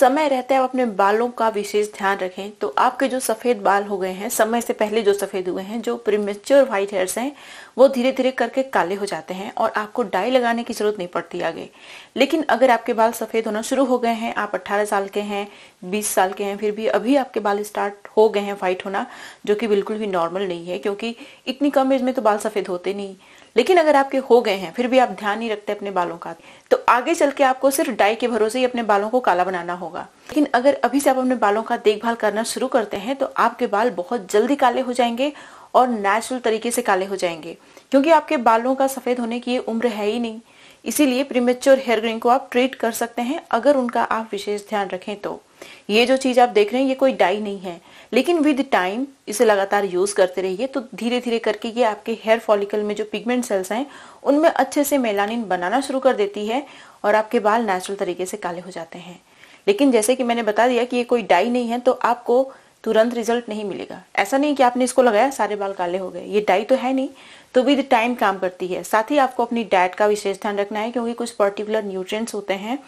समय रहते आप अपने बालों का विशेष ध्यान रखें तो आपके जो सफेद बाल हो गए हैं समय से पहले जो सफेद हुए हैं जो प्रीमेच्योर व्हाइट हेयर्स हैं वो धीरे धीरे करके काले हो जाते हैं और आपको डाई लगाने की जरूरत नहीं पड़ती आगे लेकिन अगर आपके बाल सफेद होना शुरू हो गए हैं आप 18 साल के हैं 20 साल के हैं फिर भी अभी आपके बाल स्टार्ट हो गए हैं व्हाइट होना जो कि बिल्कुल भी नॉर्मल नहीं है क्योंकि इतनी कम एज में तो बाल सफेद होते नहीं लेकिन अगर आपके हो गए हैं फिर भी आप ध्यान नहीं रखते अपने बालों का तो आगे चल के आपको सिर्फ डाई के भरोसे ही अपने बालों को काला बनाना होगा लेकिन अगर अभी से आप अपने बालों का देखभाल करना शुरू करते हैं तो आपके बाल बहुत जल्दी काले हो जाएंगे और नेचुरल तरीके से काले हो जाएंगे क्योंकि आपके बालों का सफेद होने की उम्र है ही नहीं इसीलिए प्रीमेच्योर हेयर ग्रोइंग को आप ट्रीट कर सकते हैं अगर उनका आप विशेष ध्यान रखें तो ये जो चीज आप देख रहे हैं ये कोई डाई नहीं है लेकिन विद टाइम इसे लगातार यूज करते रहिए तो धीरे धीरे करके ये आपके हेयर फॉलिकल में जो पिगमेंट सेल्स हैं उनमें अच्छे से मेलानिन बनाना शुरू कर देती है और आपके बाल नेचुरल तरीके से काले हो जाते हैं लेकिन जैसे कि मैंने बता दिया कि ये कोई डाई नहीं है तो आपको तुरंत रिजल्ट नहीं मिलेगा ऐसा नहीं कि आपने इसको लगाया सारे बाल काले हो गए ये डाई तो है नहीं तो विद टाइम काम करती है साथ ही आपको अपनी डाइट का विशेष ध्यान रखना है क्योंकि कुछ पर्टिकुलर न्यूट्रिएंट्स होते हैं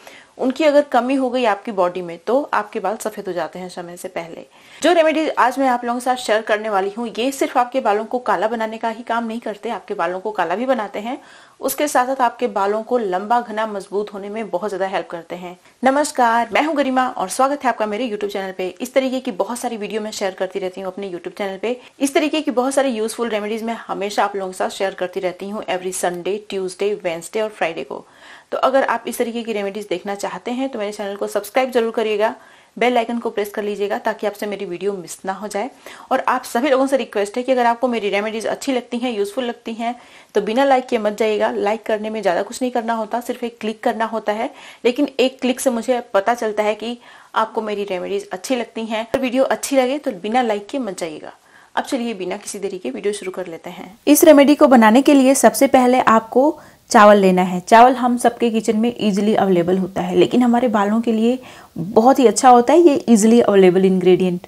उनकी अगर कमी हो गई आपकी बॉडी में तो आपके बाल सफेद हो जाते हैं समय से पहले जो रेमेडी आज मैं आप लोगों के साथ शेयर करने वाली हूँ ये सिर्फ आपके बालों को काला बनाने का ही काम नहीं करते आपके बालों को काला भी बनाते हैं उसके साथ साथ आपके बालों को लंबा घना मजबूत होने में बहुत ज्यादा हेल्प करते हैं नमस्कार मैं हूँ गरिमा और स्वागत है आपका मेरे यूट्यूब चैनल पे इस तरीके की बहुत सारी वीडियो मैं शेयर करती रहती हूँ अपने यूट्यूब चैनल पे इस तरीके की बहुत सारी यूजफुल रेमेडीज मैं हमेशा आप लोगों के साथ शेयर करती रहती हूँ एवरी संडे ट्यूजडे वेंसडे और फ्राइडे को तो अगर आप इस तरीके की रेमेडीज देखना चाहते हैं तो मेरे चैनल को सब्सक्राइब जरूर करिएगा बेल आइकन को प्रेस कर लीजिएगा ताकि आपसे मेरी वीडियो मिस ना हो जाए और आप सभी लोगों से रिक्वेस्ट है कि अगर आपको मेरी रेमेडीज अच्छी लगती हैं यूजफुल लगती हैं तो बिना लाइक के मत जाइएगा लाइक करने में ज़्यादा कुछ नहीं करना होता सिर्फ एक क्लिक करना होता है लेकिन एक क्लिक से मुझे पता चलता है कि आपको मेरी रेमेडीज अच्छी लगती हैं अगर तो वीडियो अच्छी लगे तो बिना लाइक के मत जाइएगा अब चलिए बिना किसी देरी के वीडियो शुरू कर लेते हैं इस रेमेडी को बनाने के लिए सबसे पहले आपको चावल लेना है चावल हम सबके किचन में ईजिली अवेलेबल होता है लेकिन हमारे बालों के लिए बहुत ही अच्छा होता है ये इजीली अवेलेबल इंग्रेडिएंट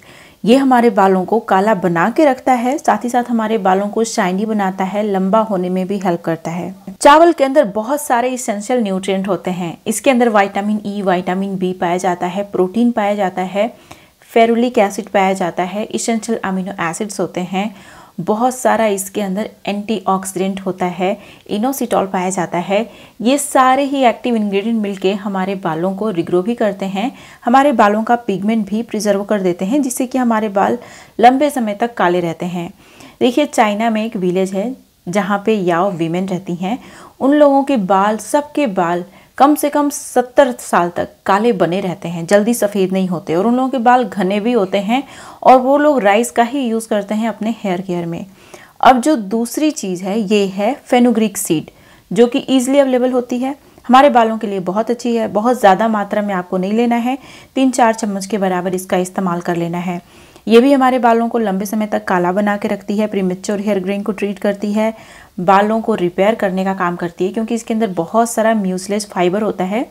ये हमारे बालों को काला बना के रखता है साथ ही साथ हमारे बालों को शाइनी बनाता है लंबा होने में भी हेल्प करता है चावल के अंदर बहुत सारे इसेंशियल न्यूट्रियट होते हैं इसके अंदर वाइटामिन ई वाइटामिन बी पाया जाता है प्रोटीन पाया जाता है फेरुलिक एसिड पाया जाता है इसेंशियल अमीनो एसिड्स होते हैं बहुत सारा इसके अंदर एंटीऑक्सीडेंट होता है इनोसिटॉल पाया जाता है ये सारे ही एक्टिव इंग्रेडिएंट मिलके हमारे बालों को रिग्रो भी करते हैं हमारे बालों का पिगमेंट भी प्रिजर्व कर देते हैं जिससे कि हमारे बाल लंबे समय तक काले रहते हैं देखिए चाइना में एक विलेज है जहाँ पे याओ वीमेन रहती हैं उन लोगों के बाल सबके बाल कम से कम सत्तर साल तक काले बने रहते हैं जल्दी सफ़ेद नहीं होते और उन लोगों के बाल घने भी होते हैं और वो लोग राइस का ही यूज़ करते हैं अपने हेयर केयर में अब जो दूसरी चीज़ है ये है फेनोग्रिक सीड जो कि ईजिली अवेलेबल होती है हमारे बालों के लिए बहुत अच्छी है बहुत ज़्यादा मात्रा में आपको नहीं लेना है तीन चार चम्मच के बराबर इसका इस्तेमाल कर लेना है ये भी हमारे बालों को लंबे समय तक काला बना के रखती है प्रीमेच्योर हेयर ग्रेन को ट्रीट करती है बालों को रिपेयर करने का काम करती है क्योंकि इसके अंदर बहुत सारा म्यूजलेस फाइबर होता है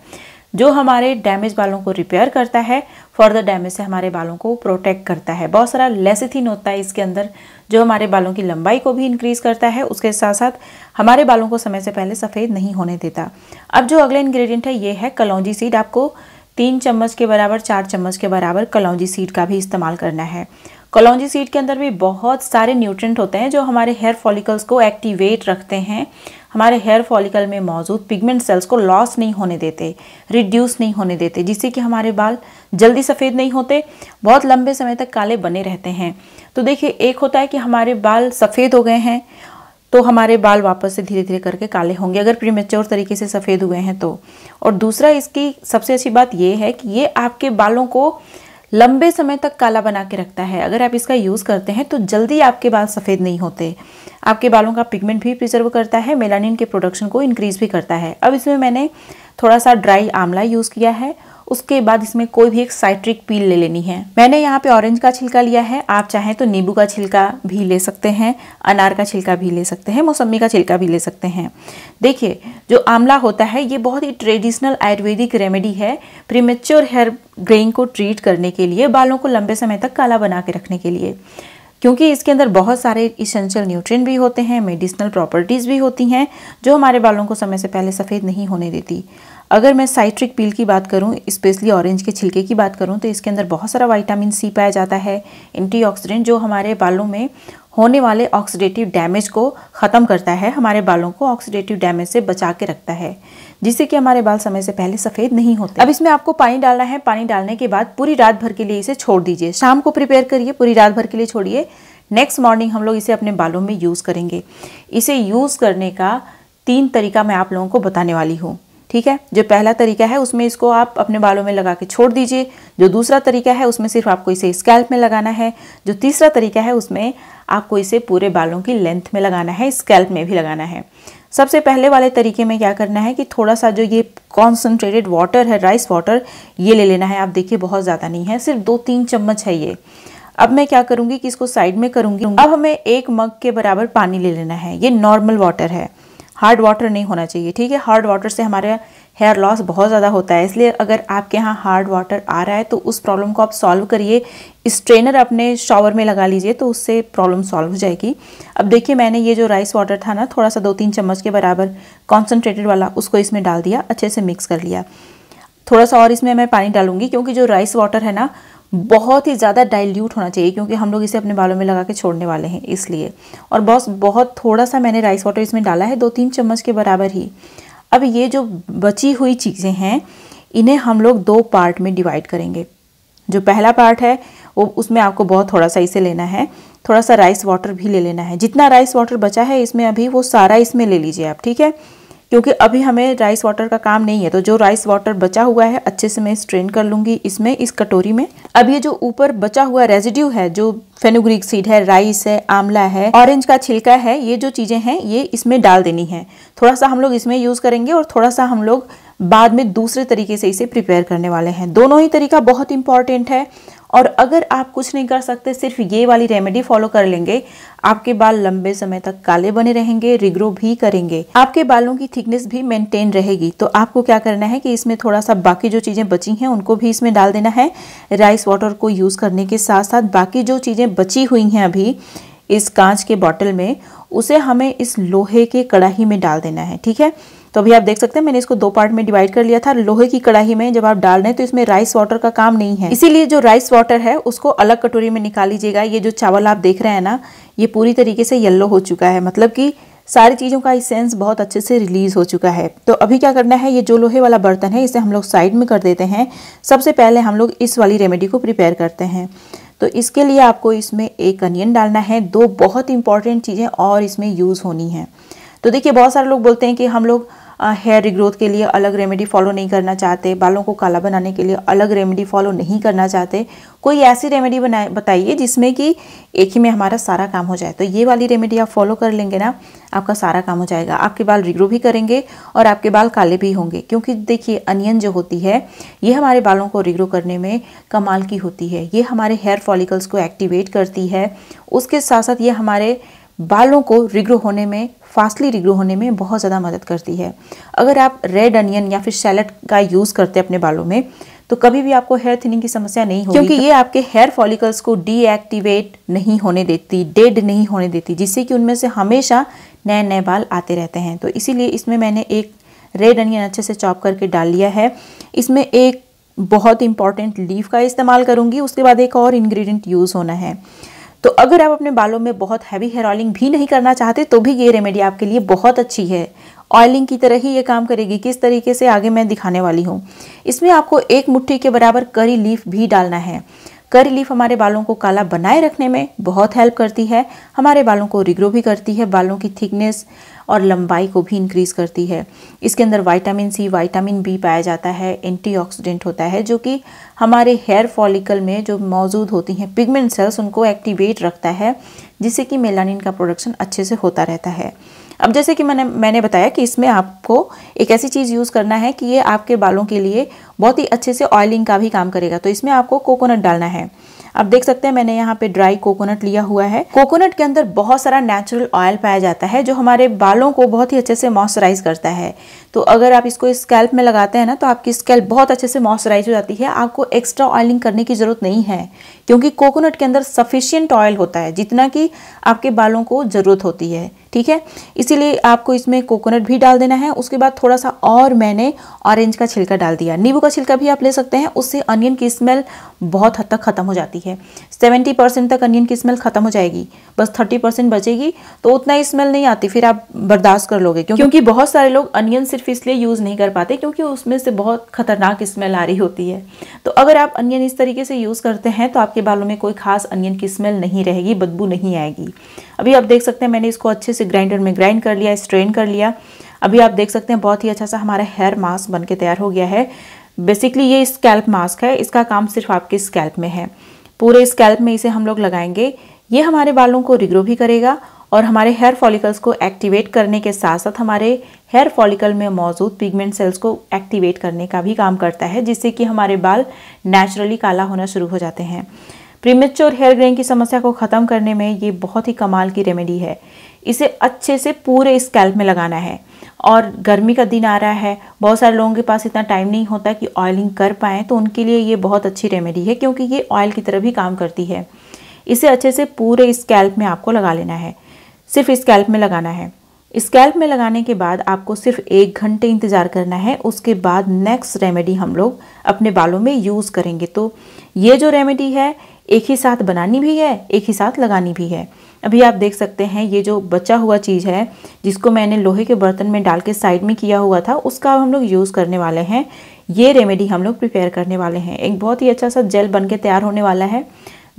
जो हमारे डैमेज बालों को रिपेयर करता है फर्दर डैमेज से हमारे बालों को प्रोटेक्ट करता है बहुत सारा लेसिथिन होता है इसके अंदर जो हमारे बालों की लंबाई को भी इंक्रीज़ करता है उसके साथ साथ हमारे बालों को समय से पहले सफ़ेद नहीं होने देता अब जो अगला इन्ग्रीडियंट है ये है कलौजी सीड आपको तीन चम्मच के बराबर चार चम्मच के बराबर कलौजी सीड का भी इस्तेमाल करना है कलौजी सीड के अंदर भी बहुत सारे न्यूट्रेंट होते हैं जो हमारे हेयर फॉलिकल्स को एक्टिवेट रखते हैं हमारे हेयर फॉलिकल में मौजूद पिगमेंट सेल्स को लॉस नहीं होने देते रिड्यूस नहीं होने देते जिससे कि हमारे बाल जल्दी सफ़ेद नहीं होते बहुत लंबे समय तक काले बने रहते हैं तो देखिए एक होता है कि हमारे बाल सफ़ेद हो गए हैं तो हमारे बाल वापस से धीरे धीरे करके काले होंगे अगर प्रीमेच्योर तरीके से सफ़ेद हुए हैं तो और दूसरा इसकी सबसे अच्छी बात ये है कि ये आपके बालों को लंबे समय तक काला बना के रखता है अगर आप इसका यूज़ करते हैं तो जल्दी आपके बाल सफ़ेद नहीं होते आपके बालों का पिगमेंट भी प्रिजर्व करता है मेलानिन के प्रोडक्शन को इंक्रीज़ भी करता है अब इसमें मैंने थोड़ा सा ड्राई आमला यूज़ किया है उसके बाद इसमें कोई भी एक साइट्रिक पील ले लेनी है मैंने यहाँ पे ऑरेंज का छिलका लिया है आप चाहें तो नींबू का छिलका भी ले सकते हैं अनार का छिलका भी ले सकते हैं मौसमी का छिलका भी ले सकते हैं देखिए जो आंवला होता है ये बहुत ही ट्रेडिशनल आयुर्वेदिक रेमेडी है प्रीमेच्योर हेयर ग्रेइंग को ट्रीट करने के लिए बालों को लंबे समय तक काला बना के रखने के लिए क्योंकि इसके अंदर बहुत सारे इसेंशियल न्यूट्रिएंट भी होते हैं मेडिसिनल प्रॉपर्टीज़ भी होती हैं जो हमारे बालों को समय से पहले सफ़ेद नहीं होने देती अगर मैं साइट्रिक पील की बात करूँ स्पेशली ऑरेंज के छिलके की बात करूँ तो इसके अंदर बहुत सारा वाइटामिन सी पाया जाता है एंटीऑक्सीडेंट जो हमारे बालों में होने वाले ऑक्सीडेटिव डैमेज को ख़त्म करता है हमारे बालों को ऑक्सीडेटिव डैमेज से बचा के रखता है जिससे कि हमारे बाल समय से पहले सफ़ेद नहीं होते अब इसमें आपको पानी डालना है पानी डालने के बाद पूरी रात भर के लिए इसे छोड़ दीजिए शाम को प्रिपेयर करिए पूरी रात भर के लिए छोड़िए नेक्स्ट मॉर्निंग हम लोग इसे अपने बालों में यूज़ करेंगे इसे यूज़ करने का तीन तरीका मैं आप लोगों को बताने वाली हूँ ठीक है जो पहला तरीका है उसमें इसको आप अपने बालों में लगा के छोड़ दीजिए जो दूसरा तरीका है उसमें सिर्फ आपको इसे स्कैल्प में लगाना है जो तीसरा तरीका है उसमें आपको इसे पूरे बालों की लेंथ में लगाना है स्कैल्प में भी लगाना है सबसे पहले वाले तरीके में क्या करना है कि थोड़ा सा जो ये कॉन्सनट्रेटेड वाटर है राइस वाटर ये ले लेना है आप देखिए बहुत ज़्यादा नहीं है सिर्फ दो तीन चम्मच है ये अब मैं क्या करूँगी कि इसको साइड में करूँगी अब हमें एक मग के बराबर पानी ले लेना है ये नॉर्मल वाटर है हार्ड वाटर नहीं होना चाहिए ठीक है हार्ड वाटर से हमारे हेयर लॉस बहुत ज़्यादा होता है इसलिए अगर आपके यहाँ हार्ड वाटर आ रहा है तो उस प्रॉब्लम को आप सॉल्व करिए स्ट्रेनर अपने शॉवर में लगा लीजिए तो उससे प्रॉब्लम सॉल्व हो जाएगी अब देखिए मैंने ये जो राइस वाटर था ना थोड़ा सा दो तीन चम्मच के बराबर कॉन्सनट्रेटेड वाला उसको इसमें डाल दिया अच्छे से मिक्स कर लिया थोड़ा सा और इसमें मैं पानी डालूंगी क्योंकि जो राइस वाटर है ना बहुत ही ज़्यादा डाइल्यूट होना चाहिए क्योंकि हम लोग इसे अपने बालों में लगा के छोड़ने वाले हैं इसलिए और बस बहुत थोड़ा सा मैंने राइस वाटर इसमें डाला है दो तीन चम्मच के बराबर ही अब ये जो बची हुई चीज़ें हैं इन्हें हम लोग दो पार्ट में डिवाइड करेंगे जो पहला पार्ट है वो उसमें आपको बहुत थोड़ा सा इसे लेना है थोड़ा सा राइस वाटर भी ले लेना है जितना राइस वाटर बचा है इसमें अभी वो सारा इसमें ले लीजिए आप ठीक है क्योंकि अभी हमें राइस वाटर का काम नहीं है तो जो राइस वाटर बचा हुआ है अच्छे से मैं स्ट्रेन कर लूँगी इसमें इस कटोरी में अब ये जो ऊपर बचा हुआ रेजिड्यू है जो फेनुग्रीक सीड है राइस है आंवला है ऑरेंज का छिलका है ये जो चीज़ें हैं ये इसमें डाल देनी है थोड़ा सा हम लोग इसमें यूज़ करेंगे और थोड़ा सा हम लोग बाद में दूसरे तरीके से इसे प्रिपेयर करने वाले हैं दोनों ही तरीका बहुत इंपॉर्टेंट है और अगर आप कुछ नहीं कर सकते सिर्फ ये वाली रेमेडी फॉलो कर लेंगे आपके बाल लंबे समय तक काले बने रहेंगे रिग्रो भी करेंगे आपके बालों की थिकनेस भी मेंटेन रहेगी तो आपको क्या करना है कि इसमें थोड़ा सा बाकी जो चीजें बची हैं उनको भी इसमें डाल देना है राइस वाटर को यूज करने के साथ साथ बाकी जो चीजें बची हुई हैं अभी इस कांच के बॉटल में उसे हमें इस लोहे के कड़ाही में डाल देना है ठीक है तो अभी आप देख सकते हैं मैंने इसको दो पार्ट में डिवाइड कर लिया था लोहे की कड़ाही में जब आप डाल रहे हैं तो इसमें राइस वाटर का काम नहीं है इसीलिए जो राइस वाटर है उसको अलग कटोरी में निकाल लीजिएगा ये जो चावल आप देख रहे हैं ना ये पूरी तरीके से येल्लो हो चुका है मतलब कि सारी चीज़ों का इसेंस बहुत अच्छे से रिलीज़ हो चुका है तो अभी क्या करना है ये जो लोहे वाला बर्तन है इसे हम लोग साइड में कर देते हैं सबसे पहले हम लोग इस वाली रेमेडी को प्रिपेयर करते हैं तो इसके लिए आपको इसमें एक अनियन डालना है दो बहुत इंपॉर्टेंट चीज़ें और इसमें यूज़ होनी है तो देखिए बहुत सारे लोग बोलते हैं कि हम लोग हेयर रिग्रोथ के लिए अलग रेमेडी फॉलो नहीं करना चाहते बालों को काला बनाने के लिए अलग रेमेडी फॉलो नहीं करना चाहते कोई ऐसी रेमेडी बनाए बताइए जिसमें कि एक ही में हमारा सारा काम हो जाए तो ये वाली रेमेडी आप फॉलो कर लेंगे ना आपका सारा काम हो जाएगा आपके बाल रिग्रो भी करेंगे और आपके बाल काले भी होंगे क्योंकि देखिए अनियन जो होती है ये हमारे बालों को रिग्रो करने में कमाल की होती है ये हमारे हेयर फॉलिकल्स को एक्टिवेट करती है उसके साथ साथ ये हमारे बालों को रिग्रो होने में फास्टली रिग्रो होने में बहुत ज़्यादा मदद करती है अगर आप रेड अनियन या फिर सैलड का यूज़ करते हैं अपने बालों में तो कभी भी आपको हेयर थिनिंग की समस्या नहीं होगी क्योंकि तो ये आपके हेयर फॉलिकल्स को डीएक्टिवेट नहीं होने देती डेड नहीं होने देती जिससे कि उनमें से हमेशा नए नए बाल आते रहते हैं तो इसीलिए इसमें मैंने एक रेड अनियन अच्छे से चॉप करके डाल लिया है इसमें एक बहुत इंपॉर्टेंट लीफ का इस्तेमाल करूँगी उसके बाद एक और इन्ग्रीडियंट यूज़ होना है तो अगर आप अपने बालों में बहुत हैवी हेयर ऑयलिंग भी नहीं करना चाहते तो भी ये रेमेडी आपके लिए बहुत अच्छी है ऑयलिंग की तरह ही ये काम करेगी किस तरीके से आगे मैं दिखाने वाली हूँ इसमें आपको एक मुट्ठी के बराबर करी लीफ भी डालना है करी लीफ हमारे बालों को काला बनाए रखने में बहुत हेल्प करती है हमारे बालों को रिग्रो भी करती है बालों की थिकनेस और लंबाई को भी इंक्रीज़ करती है इसके अंदर वाइटामिन सी वाइटामिन बी पाया जाता है एंटीऑक्सीडेंट होता है जो कि हमारे हेयर फॉलिकल में जो मौजूद होती हैं पिगमेंट सेल्स उनको एक्टिवेट रखता है जिससे कि मेलानिन का प्रोडक्शन अच्छे से होता रहता है अब जैसे कि मैंने मैंने बताया कि इसमें आपको एक ऐसी चीज़ यूज़ करना है कि ये आपके बालों के लिए बहुत ही अच्छे से ऑयलिंग का भी काम करेगा तो इसमें आपको कोकोनट डालना है आप देख सकते हैं मैंने यहाँ पे ड्राई कोकोनट लिया हुआ है कोकोनट के अंदर बहुत सारा नेचुरल ऑयल पाया जाता है जो हमारे बालों को बहुत ही अच्छे से मॉइस्चराइज करता है तो अगर आप इसको स्कैल्प में लगाते हैं ना तो आपकी स्कैल्प बहुत अच्छे से मॉइस्चराइज हो जाती है आपको एक्स्ट्रा ऑयलिंग करने की ज़रूरत नहीं है क्योंकि कोकोनट के अंदर सफिशियंट ऑयल होता है जितना कि आपके बालों को ज़रूरत होती है ठीक है इसीलिए आपको इसमें कोकोनट भी डाल देना है उसके बाद थोड़ा सा और मैंने ऑरेंज का छिलका डाल दिया नींबू का छिलका भी आप ले सकते हैं उससे अनियन की स्मेल बहुत हद तक ख़त्म हो जाती है सेवेंटी परसेंट तक अनियन की स्मेल ख़त्म हो जाएगी बस थर्टी परसेंट बचेगी तो उतना ही स्मेल नहीं आती फिर आप बर्दाश्त कर लोगे क्यों क्योंकि बहुत सारे लोग अनियन सिर्फ इसलिए यूज़ नहीं कर पाते क्योंकि उसमें से बहुत ख़तरनाक स्मेल आ रही होती है तो अगर आप अनियन इस तरीके से यूज़ करते हैं तो आपके बालों में कोई खास अनियन की स्मेल नहीं रहेगी बदबू नहीं आएगी अभी आप देख सकते हैं मैंने इसको अच्छे से इसे ग्राइंडर में ग्राइंड कर लिया स्ट्रेन कर लिया अभी आप देख सकते हैं बहुत ही अच्छा सा हमारा हेयर मास्क बन तैयार हो गया है बेसिकली ये स्कैल्प मास्क है इसका काम सिर्फ आपके स्कैल्प में है पूरे स्कैल्प में इसे हम लोग लगाएंगे ये हमारे बालों को रिग्रो भी करेगा और हमारे हेयर फॉलिकल्स को एक्टिवेट करने के साथ साथ हमारे हेयर फॉलिकल में मौजूद पिगमेंट सेल्स को एक्टिवेट करने का भी काम करता है जिससे कि हमारे बाल नेचुरली काला होना शुरू हो जाते हैं प्रीमेच्योर हेयर ग्रेन की समस्या को ख़त्म करने में ये बहुत ही कमाल की रेमेडी है इसे अच्छे से पूरे स्कैल्प में लगाना है और गर्मी का दिन आ रहा है बहुत सारे लोगों के पास इतना टाइम नहीं होता कि ऑयलिंग कर पाएँ तो उनके लिए ये बहुत अच्छी रेमेडी है क्योंकि ये ऑयल की तरह भी काम करती है इसे अच्छे से पूरे स्कैल्प में आपको लगा लेना है सिर्फ स्कैल्प में लगाना है स्कैल्प में लगाने के बाद आपको सिर्फ एक घंटे इंतज़ार करना है उसके बाद नेक्स्ट रेमेडी हम लोग अपने बालों में यूज़ करेंगे तो ये जो रेमेडी है एक ही साथ बनानी भी है एक ही साथ लगानी भी है अभी आप देख सकते हैं ये जो बचा हुआ चीज़ है जिसको मैंने लोहे के बर्तन में डाल के साइड में किया हुआ था उसका हम लोग यूज़ करने वाले हैं ये रेमेडी हम लोग प्रिपेयर करने वाले हैं एक बहुत ही अच्छा सा जेल बन के तैयार होने वाला है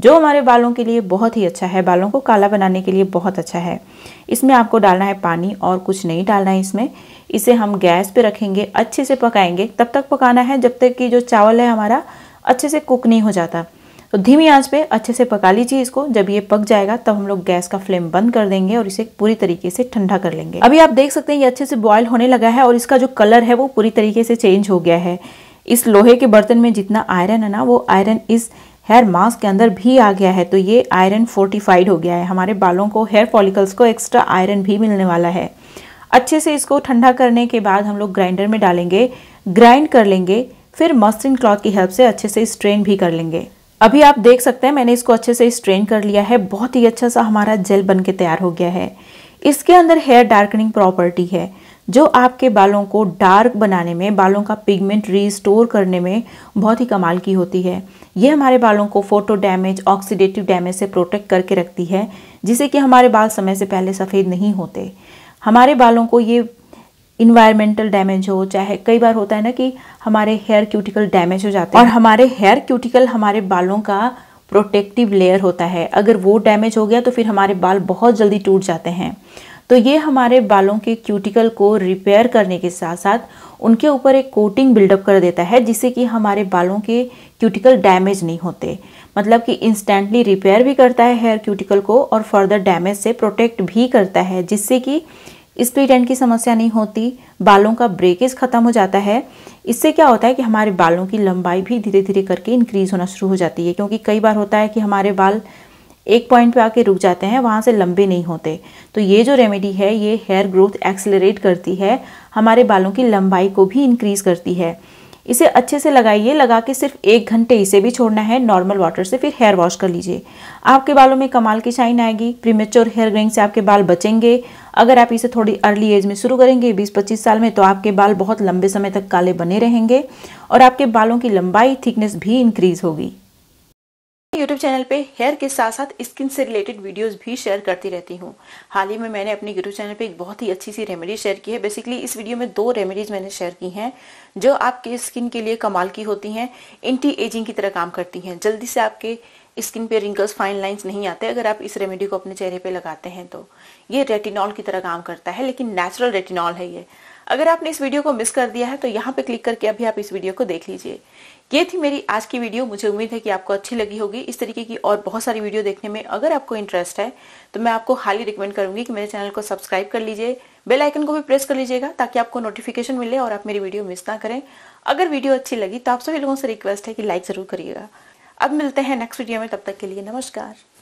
जो हमारे बालों के लिए बहुत ही अच्छा है बालों को काला बनाने के लिए बहुत अच्छा है इसमें आपको डालना है पानी और कुछ नहीं डालना है इसमें इसे हम गैस पे रखेंगे अच्छे से पकाएंगे तब तक पकाना है जब तक कि जो चावल है हमारा अच्छे से कुक नहीं हो जाता तो धीमी आंच पे अच्छे से पका लीजिए इसको जब ये पक जाएगा तब हम लोग गैस का फ्लेम बंद कर देंगे और इसे पूरी तरीके से ठंडा कर लेंगे अभी आप देख सकते हैं ये अच्छे से बॉयल होने लगा है और इसका जो कलर है वो पूरी तरीके से चेंज हो गया है इस लोहे के बर्तन में जितना आयरन है ना वो आयरन इस हेयर मास्क के अंदर भी आ गया है तो ये आयरन फोर्टिफाइड हो गया है हमारे बालों को हेयर फॉलिकल्स को एक्स्ट्रा आयरन भी मिलने वाला है अच्छे से इसको ठंडा करने के बाद हम लोग ग्राइंडर में डालेंगे ग्राइंड कर लेंगे फिर मस्टिन क्लॉथ की हेल्प से अच्छे से स्ट्रेन भी कर लेंगे अभी आप देख सकते हैं मैंने इसको अच्छे से स्ट्रेन कर लिया है बहुत ही अच्छा सा हमारा जेल बन के तैयार हो गया है इसके अंदर हेयर डार्कनिंग प्रॉपर्टी है जो आपके बालों को डार्क बनाने में बालों का पिगमेंट रीस्टोर करने में बहुत ही कमाल की होती है ये हमारे बालों को फोटो डैमेज ऑक्सीडेटिव डैमेज से प्रोटेक्ट करके रखती है जिसे कि हमारे बाल समय से पहले सफ़ेद नहीं होते हमारे बालों को ये इन्वायरमेंटल डैमेज हो चाहे कई बार होता है ना कि हमारे हेयर क्यूटिकल डैमेज हो जाते हैं और हमारे हेयर क्यूटिकल हमारे बालों का प्रोटेक्टिव लेयर होता है अगर वो डैमेज हो गया तो फिर हमारे बाल बहुत जल्दी टूट जाते हैं तो ये हमारे बालों के क्यूटिकल को रिपेयर करने के साथ साथ उनके ऊपर एक कोटिंग बिल्डअप कर देता है जिससे कि हमारे बालों के क्यूटिकल डैमेज नहीं होते मतलब कि इंस्टेंटली रिपेयर भी करता है हेयर क्यूटिकल को और फर्दर डैमेज से प्रोटेक्ट भी करता है जिससे कि स्प्लिट एंड की समस्या नहीं होती बालों का ब्रेकेज ख़त्म हो जाता है इससे क्या होता है कि हमारे बालों की लंबाई भी धीरे धीरे करके इंक्रीज़ होना शुरू हो जाती है क्योंकि कई बार होता है कि हमारे बाल एक पॉइंट पे आके रुक जाते हैं वहाँ से लंबे नहीं होते तो ये जो रेमेडी है ये हेयर ग्रोथ एक्सेलरेट करती है हमारे बालों की लंबाई को भी इंक्रीज़ करती है इसे अच्छे से लगाइए लगा के सिर्फ एक घंटे इसे भी छोड़ना है नॉर्मल वाटर से फिर हेयर वॉश कर लीजिए आपके बालों में कमाल की शाइन आएगी प्रीमेच्योर हेयर ग्रोइंग से आपके बाल बचेंगे अगर आप इसे थोड़ी अर्ली एज में शुरू करेंगे 20-25 साल में तो आपके बाल बहुत लंबे समय तक काले बने रहेंगे और आपके बालों की लंबाई थिकनेस भी इंक्रीज होगी YouTube चैनल पे हेयर के साथ साथ स्किन से रिलेटेड वीडियोस भी शेयर करती रहती हूँ हाल ही में मैंने अपने YouTube चैनल पे एक बहुत ही अच्छी सी रेमेडी शेयर की है बेसिकली इस वीडियो में दो रेमेडीज मैंने शेयर की हैं जो आपके स्किन के लिए कमाल की होती हैं एंटी एजिंग की तरह काम करती हैं जल्दी से आपके स्किन पे रिंकल्स फाइन लाइंस नहीं आते अगर आप इस रेमेडी को अपने चेहरे पे लगाते हैं तो ये रेटिनॉल की तरह काम करता है लेकिन नेचुरल रेटिनॉल है ये अगर आपने इस वीडियो को मिस कर दिया है तो यहाँ पे क्लिक करके अभी आप इस वीडियो को देख लीजिए ये थी मेरी आज की वीडियो मुझे उम्मीद है कि आपको अच्छी लगी होगी इस तरीके की और बहुत सारी वीडियो देखने में अगर आपको इंटरेस्ट है तो मैं आपको हाईली रिकमेंड करूंगी कि मेरे चैनल को सब्सक्राइब कर लीजिए बेल आइकन को भी प्रेस कर लीजिएगा ताकि आपको नोटिफिकेशन मिले और आप मेरी वीडियो मिस ना करें अगर वीडियो अच्छी लगी तो आप सभी लोगों से रिक्वेस्ट है कि लाइक जरूर करिएगा अब मिलते हैं नेक्स्ट वीडियो में तब तक के लिए नमस्कार